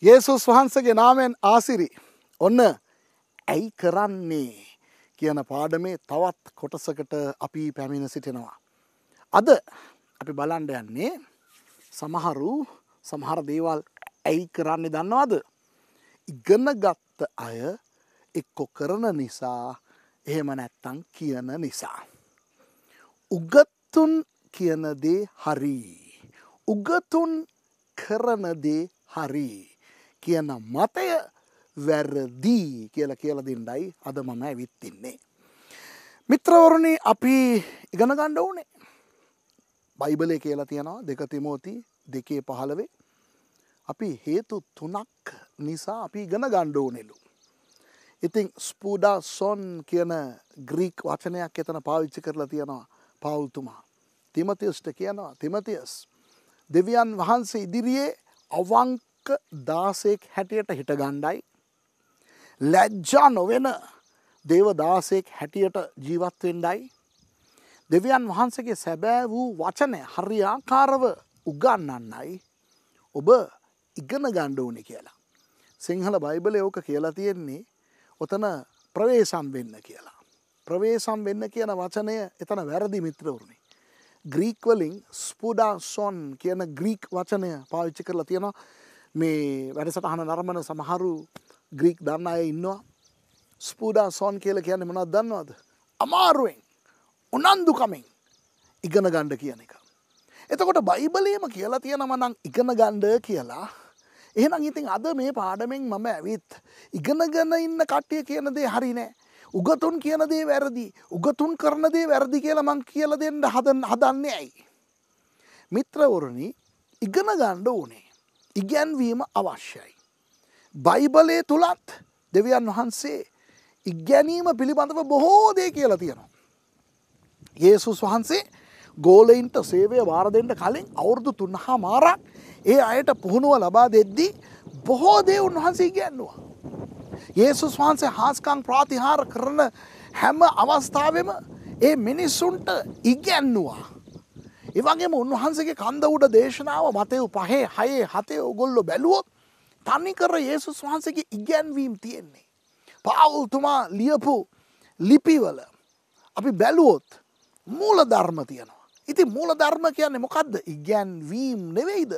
යේසුස් වහන්සගේ නාමෙන් ආසිරි ඔන්න ඇයි කරන්නේ කියන පාඩමේ තවත් කොටසකට අපි පැමිණ සිටිනවා. අද අපි බලන්ඩ යන්නේ සමහරු සමහර දේවල් ඇයි කරන්නේ දන්නවාද. ඉගන්න ගත්ත අය එක්කො කරන නිසා එහෙම නැත්තං කියන නිසා. උගත්තුන් කියනදේ හරි. උගතුන් කරනදේ හරී. කියන මතය වැරදී කියලා කියල දෙන්නයි අද මම ඇවිත්තින්නේ. මිත්‍රවරුණි අපි ඉගෙන ගණ්ඩ ඕනේ බයිබලය කියලා තියෙනවා දෙක තිමෝති දෙකේ පහළවේ අපි හේතු තුනක් නිසා අපි ඉගෙන ගණ්ඩ ඕනෙලු. ඉතිං ස්පූඩා සොන් කියන ග්‍රීක් වචනයක් එතන පාවිච්චි කරලා තියෙනවා පවුල්තුමා. තිමතියස්ට කියනවා තිමතියස්. දෙවියන් වහන්සේ ඉදිරියේ අවංක එක්ක දාසයෙක් හැටියට හිටගණ්ඩයි. ලැජ්ජා නොවෙන දේව දාසයෙක් හැටියට ජීවත්වෙන්ඩයි. දෙවියන් වහන්සගේ සැබෑ වූ වචනය හරියාකාරව උගන්නන්නයි ඔබ ඉගන ගණ්ඩ ඕනෙ කියලා. සිංහල බයිබල යෝක කියලා තියෙන්නේ ඔතන ප්‍රවේශම් වෙන්න කියලා. ප්‍රවේශම් වෙන්න කියන වචනය එතන වැරදි මිත්‍රවරුණි. ග්‍රීක්වලින් ස්පඩාසොන් කියන ග්‍රීක් වචනය පාවිච්චි කරලා තියෙනවා මේ වැඩසටහන නර්මන සමහරු ග්‍රීක් දන්න අය ඉන්නවා ස්පූඩා සෝන් කියල කියන්නේ මොනත් දන්නවාද. අමාරුවෙන් උනන්දුකමින් ඉගෙන ගණ්ඩ කියන එක. එතකොට බයිබලේම කියලා තියෙනම නම් ඉගෙන ගණ්ඩ කියලා එහෙනම් ඉතින් අද මේ පාඩමෙන් මම ඇවිත් ඉගෙනගෙන ඉන්න කට්ටිය කියන දේ හරිනෑ උගතුන් කියන දේ වැරදි උගතුන් කරන දේ වැරදි කියලා මං කියල දෙන්න හදන්න හදන්නේ ඇයි. මිත්‍රවරණි ඉගෙන ගණ්ඩ ඕනේ ඉගැන්වීම අවශ්‍යයි. බයිබලය තුළත් දෙවියන් වහන්සේ ඉගැනීම පිළිබඳව බොහෝ දේ කියලා තියෙනවා. ඒසුස් වහන්සේ ගෝලයින්ට සේවය වාරදෙන්ට කලින් අවුරුදු තුන්න හා මාරක් ඒ අයට පුහුණුව ලබා දෙද්දී බොහෝ දේ උන්වහන්සේ ගැන්නවා. ඒසුස් වහන්සේ හාස්කං ප්‍රාතිහාර කරන හැම අවස්ථාවම ඒ මිනිස්සුන්ට ඉගැන්නවා. ඒවගේම උන්වහන්සගේ කන්ද උඩ දේශනාව මතයු පහේ හයේ හතේ ඔගොල්ලො බැලුවොත් තනිකර ඒසුස් වහන්සගේ ඉගැන්වීම් තියෙන්නේ. පාවුල්තුමා ලියපු ලිපිවල අපි බැලුවොත් මූල ධර්ම තියෙනවා. ඉති මූල ධර්ම කියන්නේ මොකක්ද ඉගැන්වීම් නෙවෙයිද.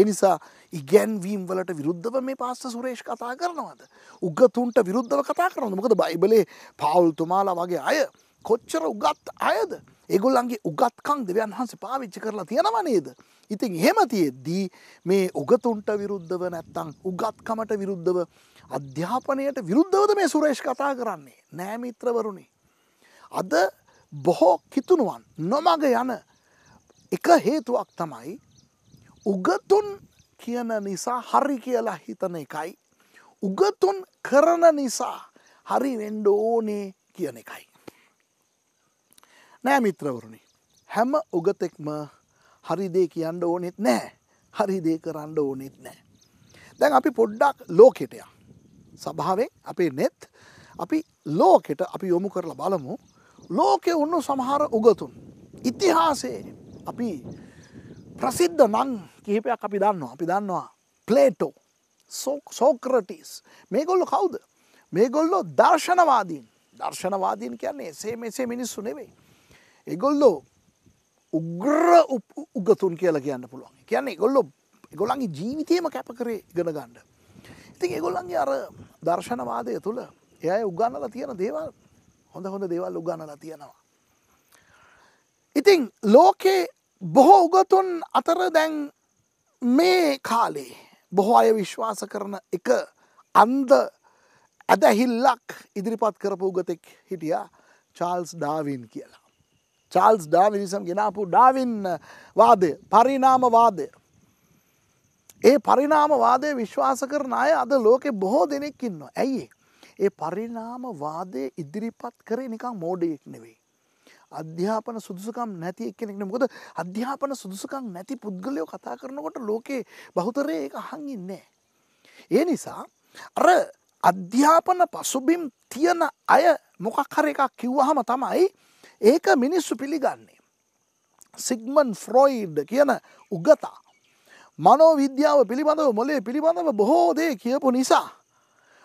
එනිසා ඉගැන්වීම් වලට විරුද්ධව මේ පාස්ස සුරේෂ් කතා කරනවද. උගතුන්ට විරුද්ධව කතා කරන මොකද බයිබලේ පවුල්තුමාලා වගේ අය කොච්චර උගත් අයද. ඒගොල්ලන්ගේ උගත්කං දෙවන් හන්ස පාවිච්චි කරලා තියෙනව නේද. ඉතින් එහෙම තියෙද්දී මේ උගතුන්ට විරුද්ධව නැත්තං උගත්කමට විරුද්ධව අධ්‍යාපනයට විරුද්ධවද මේ සුරේෂ් කතා කරන්නේ නෑමිත්‍රවරුණි. අද බොහෝ කිතුනුවන් නොමග යන එක හේතුවක් තමයි උගතුන් කියන නිසා හරි කියලා හිතන එකයි. උගතුන් කරන නිසා හරි වෙන්ඩ ඕනේ කියන එකයි. නෑ මිත්‍රවරුණි. හැම උගතෙක්ම හරිදේ කියන්න ඕනෙත් නෑ හරිදේ කරන්න ඕනෙත් නෑ. දැන් අපි පොඩ්ඩක් ලෝකෙටය. සභාවෙන් අපේ නෙත් අපි ලෝකෙට අපි යොමු කරලා බලමු ලෝකෙ ඔන්න සමහර උගතුන්. ඉතිහාසේ අපි ප්‍රසිද්ධ නං කිහිපයක් අපි දන්නවා අපි දන්නවා පලේටෝ සෝක්‍රටිස් මේගොල්ලො කවුද මේගොල්ලො දර්ශනවාදීන් දර්ශනවාදීන් කියන්නේ සේ මෙසේ මිනිස්සු නෙවෙයි ඒගොල්ලෝ උග්‍ර උගතුන් කියලා කියන්න පුළුවන් කියන්නේ ගොල්ලො ගොලන්ගේ ජීවිතයම කැප කරේ ගෙන ගණ්ඩ ඉතින් ඒගොල්ලන්ගේ අර දර්ශනවාදය තුළ එය උගන්නලා තියෙන දේවල් හොඳ හොඳ දේවල් උගන්නලා තියෙනවා ඉතිං ලෝකේ බොහෝ උගතුන් අතර දැන් මේ කාලේ බොහෝ අය විශ්වාස කරන එක අන්ද ඇදැහිල්ලක් ඉදිරිපත් කරපු උගතෙක් හිටිය චාල්ස් ඩාවන් කියලා චාල්ස් ඩාවිනිසම් ගෙනාපු ඩාවින් වාදය පරිනාමවාදය. ඒ පරිනාමවාදය විශ්වාස කරන අය අද ලෝකෙ බොහෝ දෙනෙක් ඉන්න. ඇයි ඒ පරිනාමවාදය ඉදිරිපත් කරේ නිකං මෝඩයෙක් නෙවෙයි. අධ්‍යාපන සුදුසකම් නැති එක්කෙනෙක්න මොකද අධ්‍යාපන සුදුසකම් නැති පුද්ගලයෝ කතා කරනකොට ලෝකයේ බහුතරය එක හංගින්නේ. ඒ නිසා අර අධ්‍යාපන පසුබිම් තියන අය මොකක් හර එකක් කිව්වහම තමයි ඒක මිනිස්සු පිළිගන්නේ. සිග්මන් ෆ්‍රොයිඩ් කියන උගතා. මනෝ විද්‍යාව පිළිබඳව මොලේ පිළිබඳව බොහෝ දේ කියපු නිසා.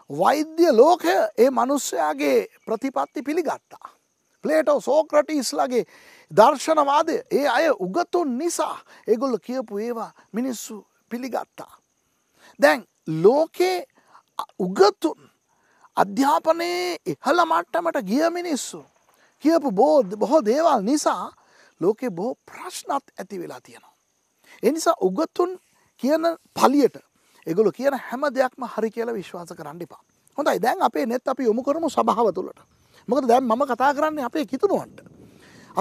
වෛද්‍ය ලෝකය ඒ මනුස්සයාගේ ප්‍රතිපත්ති පිළිගත්තා. ප්ලේටෝ සෝක්‍රටිස්ලගේ දර්ශනවාදය ඒ අය උගතුන් නිසා ඒගොල්ල කියපු ඒවා මිනිස්සු පිළිගත්තා. දැන් ලෝකේ උගතුන් අධ්‍යාපනයේ ඉහළ මට්ටමට ගිය මිනිස්සු කියපු බෝධ බොහෝ දේවල් නිසා ලෝකෙ බොහෝ ප්‍රශ්නත් ඇති වෙලා තියෙනවා. එනිසා උගත්තුන් කියන පලියට එගොලු කියන හැම දෙයක්ම හරි කියල විශ්වාස කරන්නිපා හොඳයි දැන් අපේ නෙත් අපි යොමු කරමු සභාව තුළට මොකද දැන් මම කතා කරන්නේ අපේ කිතුනුවන්ට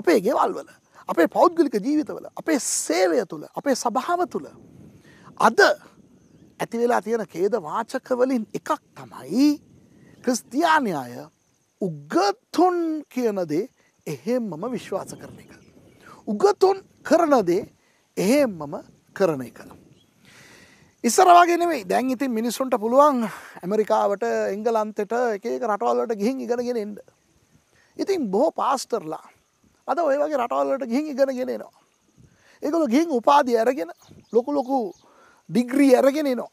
අපේ ගෙවල්වල අපේ පෞද්ගලික ජීවිතවල අපේ සේවය තුළ අපේ සභාව තුළ අද ඇතිවෙලා තියෙන කේද වාචකවලින් එකක් තමයි ක්‍රස්තියානය අය උගතුන් කියනදේ එහෙම් මම විශ්වාස කරන එක. උගතුන් කරනදේ එහෙම් මම කරන එක. ඉස්සරවාගේ නෙමේ දැන් ඉතින් මිනිස්සුන්ට පුළුවන් ඇමරිකාවට එංගලන්තෙට එක රටවල්ලට ගිහින් ඉගෙනගෙන එන්න. ඉතින් බොහෝ පාස්ටර්ලා අද ඔය වගේ රටවල්ලට ගිහින් ඉගෙනගෙනෙනවා. ඒකළු ගිහින් උපාදි ඇරගෙන ලොකු ලොකු ඩිග්‍රී ඇරගෙනෙනවා.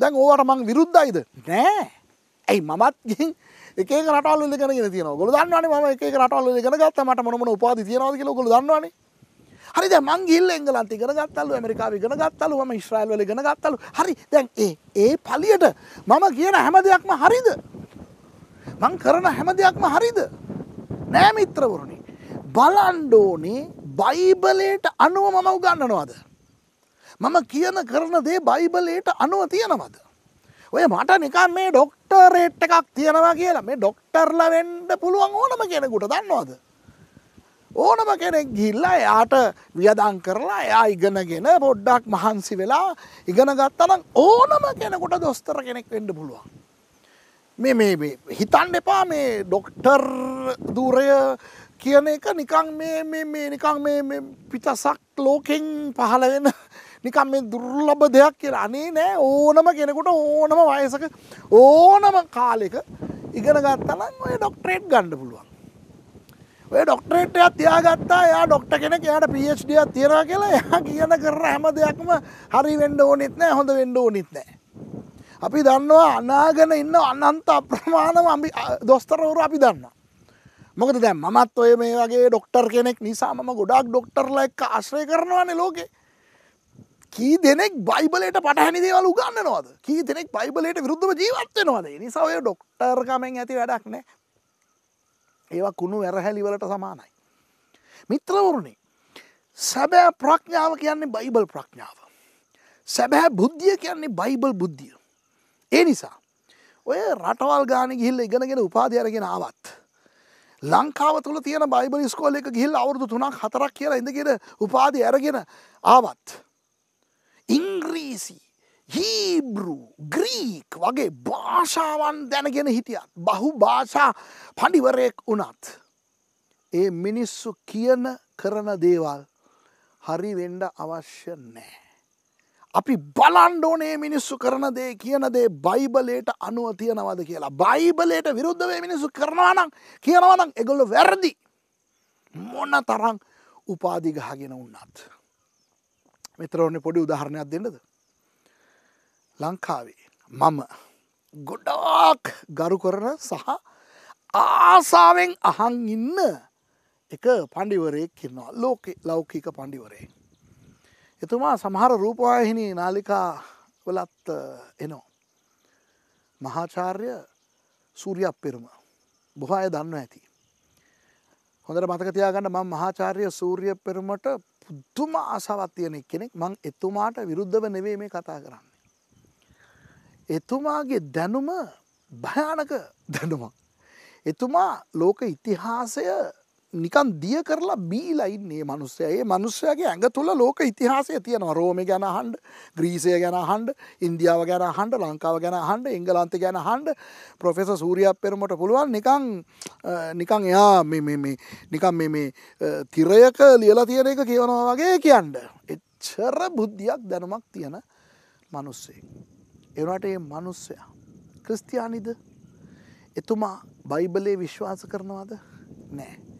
දැන් ඕවට මං විරුද්ධයිද නෑ ඇයි මමත් ගිහින් එක රටල්ල දෙකන තියන ගොල දන්නවන ම එක රටල්ල දෙකන ගත්ත මට මොන උපාද තියනද කියල ගොල දන්නවන හරි මං ගිල්ල එංගලන්ති ගෙන ගත්තල්ල මරිකාව ගෙන ගත්තල ම ශ්‍රයිල්ල ගෙන ගත්තල හරි දැන් ඒ ඒ පලියට මම කියන හැම දෙයක්ම හරිද මං කරන හැම දෙයක්ම හරිද නෑමිත්‍රවරුණි බලන්ඩෝනේ බයිබලයට අනුව මම උගන්නනවාද මම කියන කරන දේ බයිබලයට අනුව තියෙනවද ඔය මට නිකන් මේ ඩොක්ටරේට් එකක් තියෙනවා කියලා මේ ඩොක්ටර්ල වෙන්ඩ පුළුවන් ඕනම කෙනෙකුට දන්නවාද. ඕනම කෙනෙක් ගිල්ලා එයාට වියදං කරලා එයා ඉගෙනගෙන පොඩ්ඩක් මහන්සි වෙලා ඉගෙන ගත්තනම් ඕනම කෙනෙකුට දොස්තර කෙනෙක් වෙන්ඩ පුළුවන්. මේ මේ හිතන් එපා මේ ඩොක්ටර් දූරය කියන එක නිකං මේ නිකං පිටසක් ලෝකෙන් පහළ වෙන නිකම් මේ දුර්ලබ දෙයක් කියලා අනේ නෑ ඕනම කෙනෙකුට ඕනම වයසක ඕනම කාලෙක ඉගෙන ගත්තලන් ඔය ඩොක්ටරේට් ගණ්ඩ පුළුවන් ඔය ඩොක්ටරේට්ය තියාගත්තා යා ඩොක්ට කෙනෙක් යාට පිඩිය තියෙන කියලා එයා කියන කර හැම දෙයක්ම හරි වෙන්ඩ ඕනෙත් නෑ හොඳ වෙන්ඩ ඕනෙත් නෑ අපි දන්නවා අනාගෙන ඉන්න අන්නන්ත අප්‍රමාණම අපි දොස්තරවරු අපි දන්න. මොකද දැ මත් ඔය මේ වගේ ඩොක්ටර් කෙනෙක් නිසා මම ගොඩක් ඩොක්ටර්ල එක ආශ්‍රය කරනවානේ ලෝකේ කී දෙනෙක් බයිබලට පටහැනි දේවල් උගන්නනවාද කී දෙනෙක් බයිබලට විරුද්ධව ජීවත්වෙනවාද නිසා ඔය ඩොක්ටර් කමෙන් ඇති වැඩක් නෑ ඒවා කුණු වැරහැලිවලට සමානයි මිත්‍රවරුණේ සැබෑ ප්‍රඥාව කියන්නේ බයිබල් ප්‍රඥාව සැබෑ බුද්ධිය කියන්නේ බයිබල් බුද්ධිය ඒ නිසා ඔය රටවල් ගාන ගිහිල්ල ඉගෙනගෙන උපාධයරගෙන ආවත් ලංකාව තුළ තියෙන බයිබල ස්කෝල එක ගිල් අවුරදු තුනක් හතරක් කියලා ඉඳගෙන උපාදි ඇරගෙන ආවත්. ඉංග්‍රීසි හීබරු ග්‍රීක් වගේ භාෂාවන් දැනගෙන හිටියත් බහු භාෂා පඩිවරයෙක් වනත්. ඒ මිනිස්සු කියන කරන දේවල් හරි වෙන්ඩ අවශ්‍ය නෑ. අපි බලන්ඩෝනේ මිනිස්සු කරන දේ කියන දේ බයිබලයට අනුව තියනවද කියලා. බයිබලයට විරුද්ධවේ මිනිස්සු කරනවානම් කියනවනම් එගොල්ල වැරදි. මොන තරං උපාදිගහගෙන උන්නත්. මෙතර ඔන්න පොඩි උදාහරණයක් දෙන්නද. ලංකාවේ මම ගොඩාක් ගරු කරන සහ ආසාාවෙන් අහන් ඉන්න එක පණ්ඩිවරයෙක් කින්නවා ලෝක ලෞකික පණ්ඩිවරේ. එතුමා සමහර රූපවාහිනී නාලිකා වලත් එනෝ. මහාචාර්ය සූරියක් පෙරුම බොහෝ අය දන්න ඇති. හොඳට මතකතියාගන්න ම මහාචාර්ය සූරිය පෙරුමට පුදුම ආසාවක් තියෙන කෙනෙක් මං එතුමාට විරුද්ධව නෙවෙයි මේ කතා කරන්නේ. එතුමාගේ දැනුම භයානක දැනුමක්. එතුමා ලෝක ඉතිහාසය නිකන් දිය කරලා බීලා ඉන්නේ මිනිස්සයා. ඒ මිනිස්සයාගේ ඇඟ තුල ලෝක ඉතිහාසය තියෙනවා. රෝමේ ගැන අහන්න, ග්‍රීසය ගැන අහන්න, ඉන්දියාව ගැන අහන්න, ලංකාව ගැන අහන්න, එංගලන්තය ගැන අහන්න ප්‍රොෆෙසර් සූර්යා පෙරමට පුළුවන් නිකන් නිකන් එයා මේ මේ මේ නිකන් මේ මේ තිරයක ලියලා තියෙන එක කියනවා වගේ කියන්න. එච්චර බුද්ධියක් දැනුමක් තියෙන මිනිස්සෙක්. ඒ වුණාට මේ මිනිස්සයා ක්‍රිස්තියානිද? එතුමා බයිබලේ විශ්වාස කරනවද? නෑ.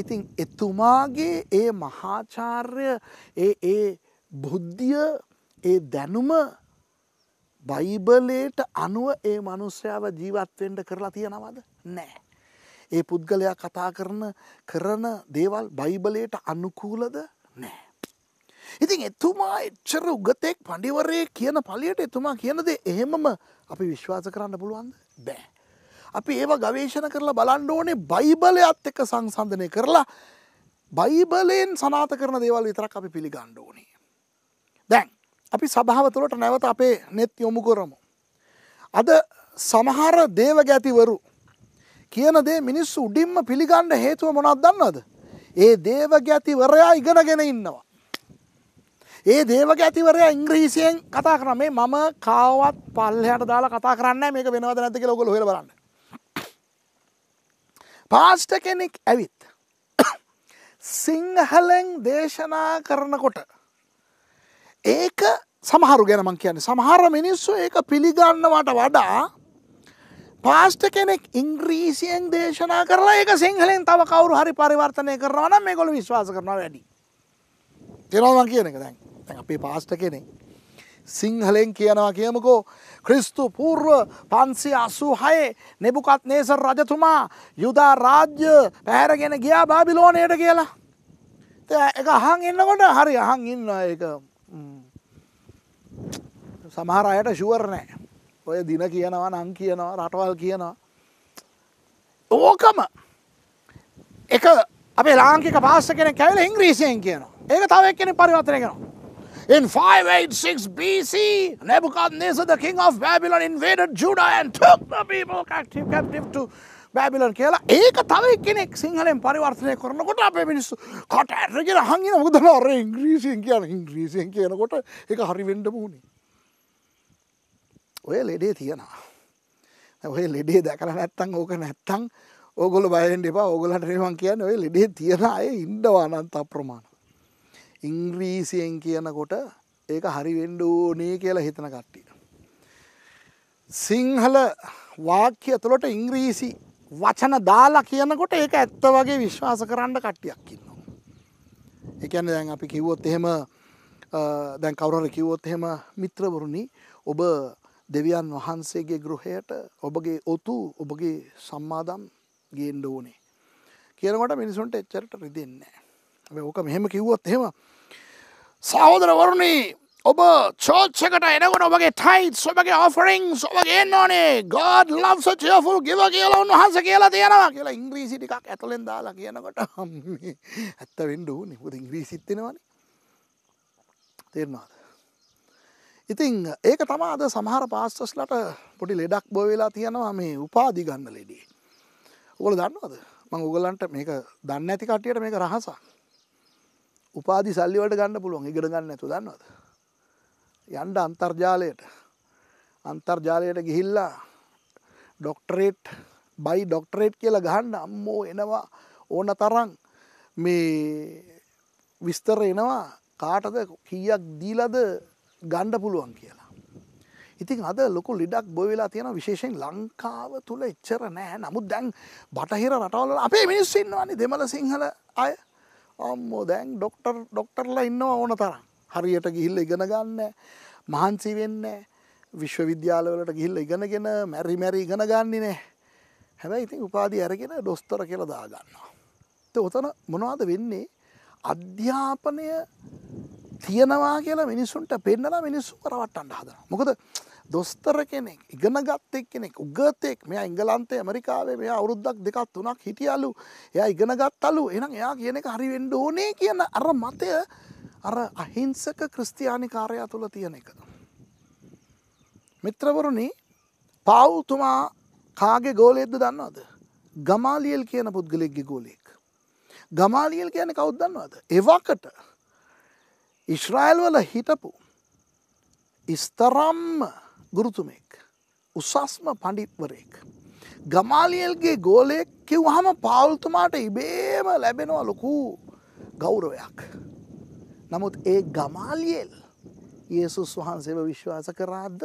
ඉතින් එතුමාගේ ඒ මහාචාර්ය ඒ බුද්ධිය ඒ දැනුම බයිබලයට අනුව ඒ මනුස්්‍යාව ජීවත්වෙන්ට කරලා තියෙනවද නෑ. ඒ පුද්ගලයා කතා කරන කරන දේවල් බයිබලයට අනුකූලද නෑ. ඉතින් එතුමා එච්චර උගතෙක් පඩිවරේ කියන පලියට එතුමා කියනද එහෙමම අපි විශ්වාස කරන්න පුළුවන්ද බෑ. අපි ඒවා ගවේශණ කරලා බලන්න ඕනේ බයිබලයත් එක්ක සංසන්ධනය කරලා බයිබලයෙන් සනාත කරන දේවල් විතරක් අපි පිළිගණ්ඩ ඕනේ. දැන් අපි සභාව තුළට නැවත අපේ නෙත් යොමු කරමු. අද සමහර දේව ගැතිවරු කියන දේ මිනිස්සු උඩින්ම පිළිගන්න හේතුව මොනක් දන්නවද. ඒ දේව ගැතිවරයා ඉගෙනගෙන ඉන්නවා. ඒ දේව ගැතිවරයා ඉංග්‍රීසියෙන් කතා කරමේ මම කාවත් පල්ලයට දාලා කතා කරන්න මේක වෙනවද නැතික ලොකල හෙර බලන්න පාස්ට කෙනෙක් ඇවිත් සිංහලෙන් දේශනා කරනකොට ඒක සමහරු ගැනමං කියන්නේ සමහර මිනිස්සු ඒක පිළිගන්නවට වඩා පාස්ට කෙනෙක් ඉංග්‍රීසියෙන් දේශනා කරලා ඒක සිංහලෙන් තව කවරු හරි පරිවර්තනය කරවන මේ ගොල විශ්වාස කරන වැඩි. තෙරවන් කියන එක දැන් අපේ පාස්ට කෙනෙක් සිංහලෙන් කියනවා කියමකෝ ක්‍රිස්තු පූර්ව පන්සි අසූ හයේ නෙබුකත් නේසර් රජතුමා යුදා රාජ්‍ය පැහැරගෙන ගියා බාබිලෝනයට කියලා එක අහන් එන්නකොට හරි අහන් ඉන්න එක සමහර අයට ශුවරණෑ ඔය දින කියනවා නං කියනවා රටවල් කියනවා ඕකම එක අපේ ලාංකික පාස්ස කෙන කැවල ඉංග්‍රීසියෙන් කියනවා ඒක තව එක්කෙන පරිවර්තනය කරනවා In 586 BC, Nebuchadnezzar, the king of Babylon, invaded Judah and took the people captive, captive to බෑබිලන් කියලා ඒක තව කෙනෙක් සිංහලෙන් පරිවර්තනය කරනකොට අපේ මිනිස්සු කට ඇරගෙන හංගෙන මොකද අර ඉංග්‍රීසියෙන් කියන ඉංග්‍රීසියෙන් කියනකොට එක හරි වෙන්ඩ මූුණේ. ඔය ලෙඩේ තියෙනවා ඔය ලෙඩේ දැකර නැත්තං ඕක නැත්තං ඕගොල බයෙන් එපා ඕගලට රේවන් කියන්න ඔය ලෙඩේ තියෙන අය ඉන්ඩවානන්ත අප්‍රමාණ ඉංග්‍රීසියෙන් කියනකොට ඒක හරි වෙන්ඩ ඕනේ කියලා හිතන කට්ටිය. සිංහල වාක්‍ය ඇතුළට ඉංග්‍රීසි වචන දාලා කියනකොට ඒක ඇත්ත වගේ විශ්වාස කරන්න කට්ටියක් ඉන්නවා. එකන දැන් අපි කිව්වොත් එහෙම දැන් කවුරර කිව්වොත් එහෙම මිත්‍රවරුණි ඔබ දෙවියන් වහන්සේගේ ගෘහයට ඔබගේ ඔතු ඔබගේ සම්මාදම් ගේන්ඩ ඕනේ. කියනකොට මිනිසුන්ට එච්චරට රිදෙන්නේ. ඕක මෙහෙම කිව්වොත් එහෙම සහෝදරවරුණී ඔබ චෝච්චකට එනකොට ඔබගේ ටයිත් සොබගේ ඔෆරිං සොබගේ ඕනේ ගොඩ් ලබ් සචයෆුල් ගිව කියලා උන්වහන්ස කියලා තියෙනවා කියලා ඉංග්‍රීසි ටිකක් ඇතුලෙන් දාලා කියනකොට ඇත්ත වෙන්න ඕනේ මොකද ඉංග්‍රීසිත් තියෙනවනේ තේරුණාද ඉතින් ඒක තමයි අද සමහර පාස්ටර්ස්ලට පොඩි ලෙඩක් බෝ වෙලා තියෙනවා මේ උපාධි ගන්න ලෙඩේ. ඔයගොල්ලෝ දන්නවද? මම ඔයගලන්ට මේක දන්නේ නැති කට්ටියට මේක රහසක්. උපාදි සල්ලිවට ගන්න පුළුවන් ඉගට ගන්න ඇතු දන්නවද. යන්ඩ අන්තර්ජාලයට අන්තර්ජාලයට ගිහිල්ලා ඩොක්ටරේට් බයි ඩොක්ටරේට් කියලා ගහන්න අම්මෝ එනවා ඕන තරන් මේ විස්තර එනවා කාටද කියක් දීලද ගණ්ඩ පුළුවන් කියලා. ඉතින් අද ලොකු ලිඩක් බොවෙලා තියෙන විශේෂෙන් ලංකාව තුළ එච්චර නෑ නමුත් දැන් බටහිර රටවල අපේ මිනිස්සන්නවානි දෙමල සිංහල අය අම්මෝ දැන් ඩොක්ටර් ඩොක්ටර්ලා ඉන්නවා ඕන තරම් හරියට ගිහිල්ල ඉගෙන ගන්න මහන්සි වෙන්න විශ්වවිද්‍යාලවලට ගිහිල්ල ඉගෙනගෙන මැරි මැරි ඉගෙන ගන්නේ නෑ හැබැයි ඉතින් උපාදී ඇරගෙන දොස්තර කියලා දාගන්නවා. ඔතන මොනවාද වෙන්නේ අධ්‍යාපනය තියෙනවා කියලා මිනිසුන්ට පෙන්නලා මිනිස්සු කරවට්ටන්න හදන මොකද දොස්තර කෙනෙක් ඉගෙනගත් එක්කෙනෙක් උගතෙක් මෙයා ඉංගලන්තේ ඇමරිකාවේ මෙයා අවුරුද්දක් දෙකක් තුනක් හිටියලු එයා ඉගෙනගත්තලු එහෙනම් එයා කියන එක හරි වෙන්න ඕනේ කියන අර මතය අර අහිංසක ක්‍රිස්තියානි කාර්යය තුල තියෙන එක. මිත්‍රවරුනි පාවුතුමා කාගේ ගෝලයෙක්ද දන්නවද? ගමාලියල් කියන පුද්ගලෙක්ගේ ගෝලයෙක්. ගමාලියල් කියන කවුද දන්නවද? එවකට ඉස්රායල් වල හිටපු ඉස්තරම්ම ගුරුතුමෙක්. උසස්ම පඬිත්වරයෙක්. ගමාලියල්ගේ ගෝලයෙක් කිව්හම පාවුල්තුමාට ඉබේම ලැබෙනවා ලොකු ගෞරවයක්. නමුත් ඒ ගමාලියෙල් ඒසුස් වහන්සේව විශ්වාස කරාද.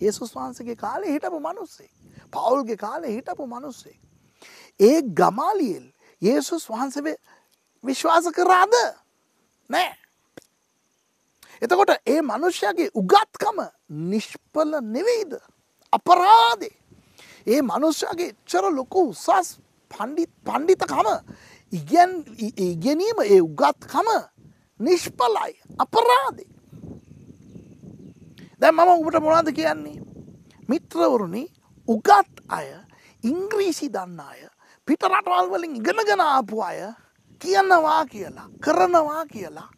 ඒසුස් වහන්සගේ කාලේ හිටපු මනුස්සේ. පවුල්ගේ කාලේ හිටපු මනුස්සේ. ඒ ගමාලියෙල් ඒසුස් වහන්සේ විශ්වාස කරාද නෑ එතකොට ඒ මනුෂ්‍යගේ උගත්කම නිෂ්පල නෙවෙයිද. අපරාදේ. ඒ මනුෂ්‍යගේ චර ලොකු උසස් පණ්ඩිතකම ඉගැනීම ඒ උගත්කම නිෂ්පලයි අපරාදේ. දැ මම ඔබට මොනාද කියන්නේ. මිත්‍රවරුණි උගත් අය ඉංග්‍රීසි දන්න අය පිටරටවල්වලින් ඉගෙනගෙනාපු අය කියනවා කියලා කරනවා කියලා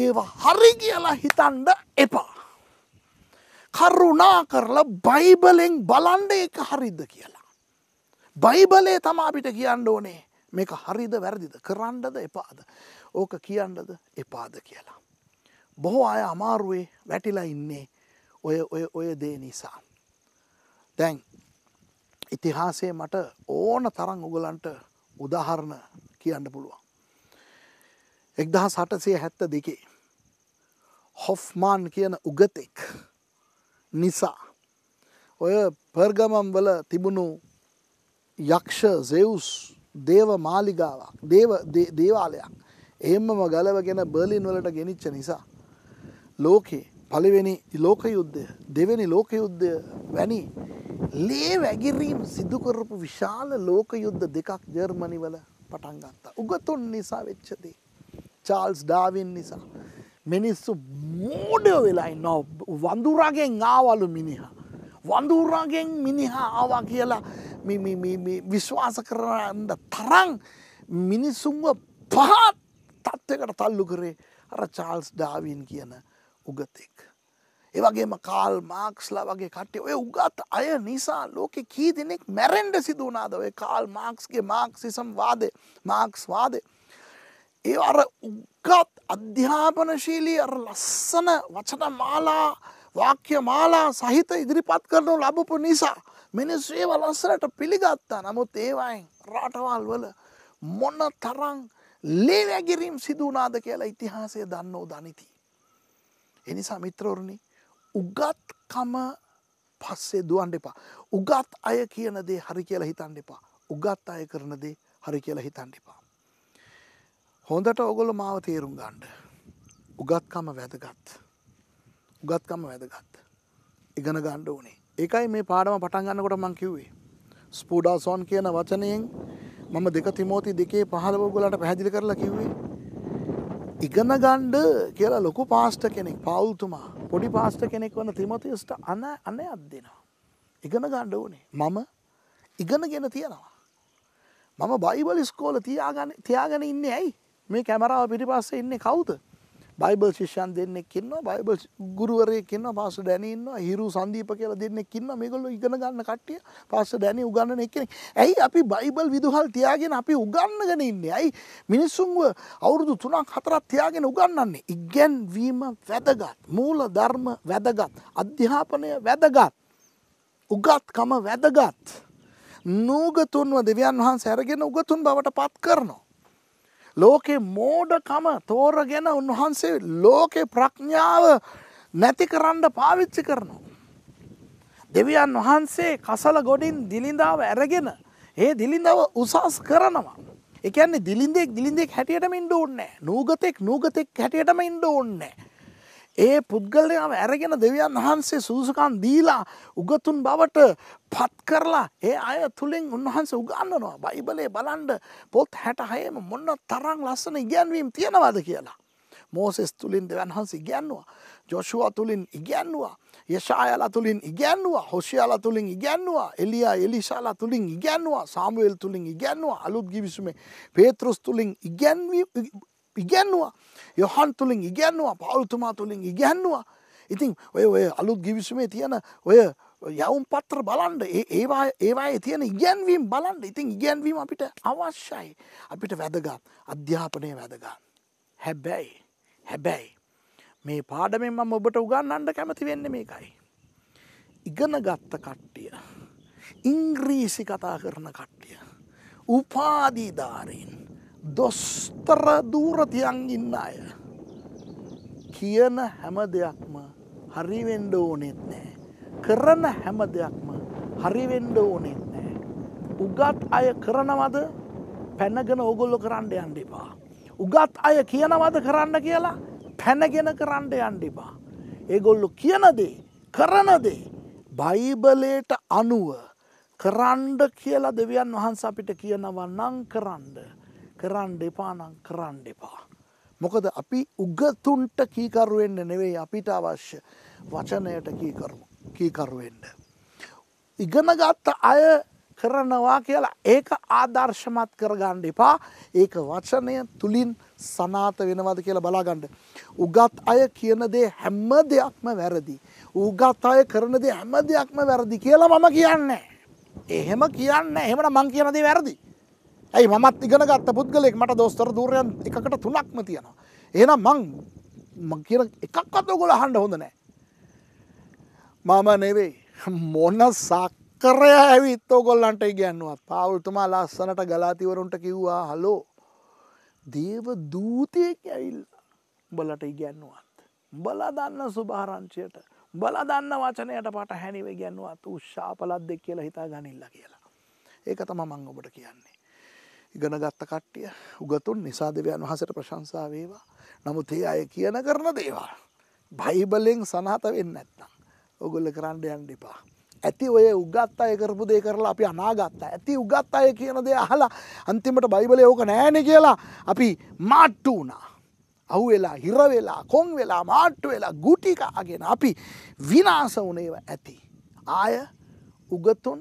ඒව හරි කියලා හිතන්ඩ එපා. කරුණා කරලා බයිබලෙන් බලන්ඩ එක හරිද කියලා. බයිබලේ තමා අපිට කියන්න ඕනේ මේක හරිද වැරදිද කරන්නද එපාද. ඕක කියන්නද එපාද කියලා. බොහෝ අය අමාරුවේ වැටිලා ඉන්නේ ඔය ඔය ඔය දේ නිසා. දැන් ඉතිහාසේ මට ඕන තරං උගලන්ට උදාහරණ කියන්න පුළුවන්. එක්දහ සටසය හැත්ත දෙකේ. හොෆ්මාන් කියන උගතෙක් නිසා. ඔය පර්ගමම් වල තිබුණු යක්ෂ සෙවුස් දේව මාලිගාවක් දේවාලයක් එහෙමම ගලවගෙන බර්ලින් වලට ගෙනිච්ච නිසා. ලෝකේ පලිවෙනි ලෝක යුද්ධය දෙවැනි ලෝක යුද්ධය වැනි ලේ වැගිරීම් සිදුකරපු විශාල ලෝක යුද්ධ දෙකක් ජර්මනිවල පටන්ගත්තා. උගතුන් නිසා වෙච්චදේ. චාල්ස් ඩාවින් නිසා. මිනිස්සු මෝඩයෝ වෙලායි නො වඳුරගෙන් ආවලු මිනිහා. වඳුරගෙන් මිනිහා ආවා කියලා විශ්වාස කරන්න තරන් මිනිසුන්ව පහත් තත්ත්වකට තල්ලු කරේ අර චාල්ස් ඩාවින් කියන උගතෙක්. ඒවගේම කාල් මාක්ස්ලා වගේ කට්ටේ ඔය උගත් අය නිසා ලෝකෙ කී දෙනෙක් මැරෙන්ඩ සිදුවනාද ඔය කාල් මාක්ස්ගේ මාක්සිසම් වාදේ මාක්ස් වාදේ ඒ අර උගත් අධ්‍යාපනශීලී අර ලස්සන වචන මාලා වාක්‍ය මාලා සහිත ඉදිරිපත් කරනු ලබපු නිසා මිනිස් ඒ වලස්සරට පිළිගත්තා නමුත් ඒවයින් රටවල් වල මොන්න තරං ලේවැගිරීම් සිදුනාද කියලා ඉතිහාසය දන්නෝ දනිති. එනිසා මිත්‍රවරුණි උගත්කම පස්සේ දුවන් එපා. උගත් අය කියන දේ හරි කියලා හිතන් එපා. උගත් අය කරන දේ හරි කියලා හිතන් එපා. හොඳට ඔගොල මාව තේරුම් ගණ්ඩ. උගත්කම වැදගත්. උගත්කම වැදගත්. ඉගෙන ගණ්ඩ ඕනේ ඒකයි මේ පාඩම පටන් ගන්නකොට මං කිව්වේ. ස්පූඩාසොන් කියන වචනයෙන් මම දෙක තිමෝති දෙකේ පහළ ඔගලට පැහැදිලි කරලා කිව්වේ. ඉගෙන ගණ්ඩ කියලා ලොකු පාස්ට කෙනෙක් පවුල්තුමා පොඩි පාස්ට කෙනෙක් වන තිමතිස්ට අන අන අත්දෙනවා. ඉගෙන ගණ්ඩ ඕනේ මම ඉගෙන ගෙන තියෙනවා. මම බයිබල ස්කෝල තියාගන තියාගෙන ඉන්නේ ඇයි මේ කැමරාව පිටිපස්සේ ඉන්නේ කවුද? බයිබල් ශිෂ්‍යයන් දෙන්නෙක් ඉන්නවා බයිබල් ගුරුවරයෙක් ඉන්නවා පාස්ටර් ඩැනි ඉන්නවා හිරු සංදීප කියලා දෙන්නෙක් ඉන්නවා මේගොල්ලෝ ඉගෙන ගන්න කට්ටිය පාස්ටර් ඩැනි උගන්වන එක්කෙනෙක්. ඇයි අපි බයිබල් විදුහල් තියාගෙන අපි උගන්වගෙන ඉන්නේ? ඇයි මිනිස්සුන්ව අවුරුදු 3ක් 4ක් තියාගෙන උගන්වන්නේ? ඉගැන්වීම වැදගත්. මූල ධර්ම වැදගත්. අධ්‍යාපනය වැදගත්. උගත්කම වැදගත්. නූගතුන්ව දෙවියන් වහන්සේ අරගෙන උගතුන් බවට පත් කරනවා. ලෝකේ මෝඩකම තෝරගෙන උන්වහන්සේ ලෝකේ ප්‍රඥාව නැති කරන්න පාවිච්චි කරනවා. දෙවියන් වහන්සේ කසල ගොඩින් දිලිඳාව ඇරගෙන ඒ දිලිඳව උසස් කරනවා. එකන්නේ දිලින්දෙක් දිලින්දෙක් හැටියටම ඉන්න ඕන්නෑ නූගතෙක් නූගතෙක් හැටියටම ඉන්න ඕන්නෑ. ඒ පුද්ගලයාම ඇරගෙන දෙවියන් වහන්සේ සුදුසුකන් දීලා උගතුන් බවට පත් කරලා ඒ අය තුළින් උන්වහන්සේ උගන්නනවා බයිබලේ බලන්ඩ පොත් හැට හයම මොන්න තරං ලස්සන ඉගැන්වීම් තියෙනවාද කියලා. මෝසෙස් තුළින් දෙවන්හන්ස ඉගැන්නවා. ජොෂවා තුළින් ඉගැන්නවා. යශායලා තුළින් ඉගැන්නවා හොෂයාලා තුළින් ඉගැන්නවා එලියා එලිශාලා තුළින් ඉගැන්නවා සාමුවල් තුළින් ඉගැන්නවා අලුත් ගිවිසුමේ පේත්‍රස් තුළින් ඉගැන්වී ඉගැන්නවා යොහන් තුළින් ඉගැන්නවා පවල්තුමා තුළින් ඉගැන්නවා ඉතින් ඔය ඔය අලුත් ගිවිසුමේ තියෙන ඔය යවුම් පත්‍ර බලන්ඩ ඒවා ඒවායේ තියෙන ඉගැන්වීම් බලන්ඩ ඉතින් ඉගැන්වීම අපිට අවශ්‍යයි අපිට වැදගත් අධ්‍යාපනය වැදගත් හැබැයි හැබැයි මේ පාඩමෙන් මම ඔබට උගන්නන්ඩ කැමති වෙන්න මේකයි. ඉගෙන ගත්ත කට්ටිය. ඉංග්‍රීසි කතා කරන කට්ටිය. උපාදීධාරීන් දොස්තර දූරතියන් ඉන්න අය. කියන හැම දෙයක්ම හරිවෙන්ඩ ඕනෙත් නෑ. කරන හැම දෙයක්ම හරිවෙන්ඩ ඕනෙත් නෑ. උගත් අය කරනවද පැනගෙන ඕගොල්ලො කරන්න යන්ඩිපා. උගත් අය කියනවද කරන්න කියලා පැනගෙන කරන්න යන්ඩිපා. ඒගොල්ලු කියනදේ කරනදේ බයිබලයට අනුව කරන්ඩ කියලා දෙවියන් වහන්ස අපිට කියනව නං කරන්ඩ. කරන්න එපානම් කරන්න එපා. මොකද අපි උගතුන්ට කීකරුවෙන්න්න නෙවෙයි අපිට අවශ්‍ය වචනයට කීකරුවෙන්ට. ඉගෙනගත්ත අය කරනවා කියලා ඒක ආදර්ශමත් කරගන්න එපා ඒක වචනය තුළින් සනාත වෙනවද කියලා බලාගන්න. උගත් අය කියන දේ හැම්ම දෙයක්ම වැරදි. උගත් අය කරන දේ හැම දෙයක්ම වැරදි කියලා මම කියන්නේ. එහෙම කියන්න එහෙමට මං කියනදේ වැරදි. ඇයි මත් ඉගෙනගත්ත පුද්ගලෙක් මට දෝස්තර දූරයන් එකට තුනක්ම තියෙනවා. ඒනම් මං කිය එකක්වත් ඔගොල හන්ඩ හොඳ නෑ. මම නෙවෙයි මොන සක්කරය ඇවිත් ඔගොල්ලන්ට ගැන්නුවත් පවුල්තුමා ලස්සනට ගලාතිවරුන්ට කිව්වා හලෝ දේව දූතියෙක් ඇවිල් බලට ඉගැන්නුවත්. බලදන්න සුභාරංචයට බලදන්න වචනයට පට හැනිව ගැන්නුවත් උෂ්ෂාපලත් දෙක් කියලා හිතා ගනිල්ල කියලා. ඒක තම මං ඔබට කියන්නේ. ඉගෙන ගත්ත කට්ටිය උගතුන් නිසා දෙවයන් වහසට ප්‍රශංසා වේවා. නමුත් ඒ අය කියන කරන දේවල්. බයිබලෙන් සනාත වෙන්න ඇත්නම්. ඔගොල්ල කරන්න යන්න එපා. ඇති ඔය උගත් අය කරපු දේ කරලා අපි අනාගත්තා. ඇති උගත් අය කියන දේ අහලා අන්තිමට බයිබලේ ඕක නෑනේ කියලා අපි මාට්ටු වුණා. අහු වෙලා හිර වෙලා කොන් වෙලා මාට්ටු වෙලා ගුටි කාගෙන අපි විනාශ වුණේව ඇති. ආය උගතුන්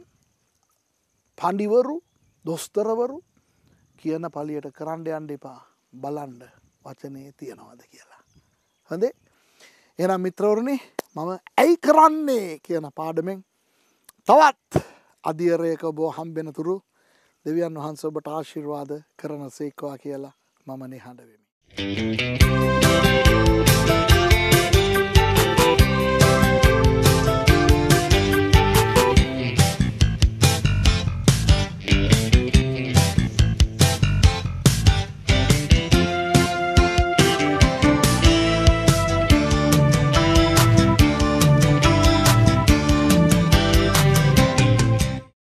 පඬිවරු දොස්තරවරු කියන පලියට කරන්න යන්න එපා බලන්ඩ වචනය තියෙනවද කියලා. හොඳේ එනම් මිත්‍රවරණි මම ඇයි කරන්නේ කියන පාඩමෙන් තවත් අධියරයක බෝ හම්බෙනතුරු දෙවියන් වහන්ස ඔබට ආශිර්වාද කරන සේක්වා කියලා මම නිහඬ වෙමි. Thank you.